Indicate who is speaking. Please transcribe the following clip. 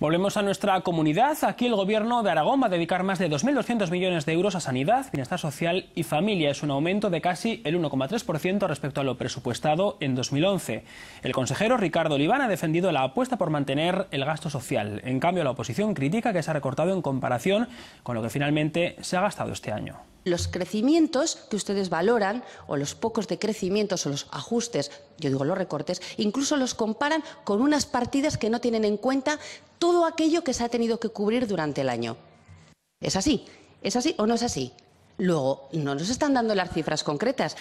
Speaker 1: Volvemos a nuestra comunidad. Aquí el Gobierno de Aragón va a dedicar más de 2.200 millones de euros a sanidad, bienestar social y familia. Es un aumento de casi el 1,3% respecto a lo presupuestado en 2011. El consejero Ricardo Oliván ha defendido la apuesta por mantener el gasto social. En cambio, la oposición critica que se ha recortado en comparación con lo que finalmente se ha gastado este año
Speaker 2: los crecimientos que ustedes valoran o los pocos de crecimientos, o los ajustes, yo digo los recortes, incluso los comparan con unas partidas que no tienen en cuenta todo aquello que se ha tenido que cubrir durante el año. ¿Es así? ¿Es así o no es así? Luego, no nos están dando las cifras concretas.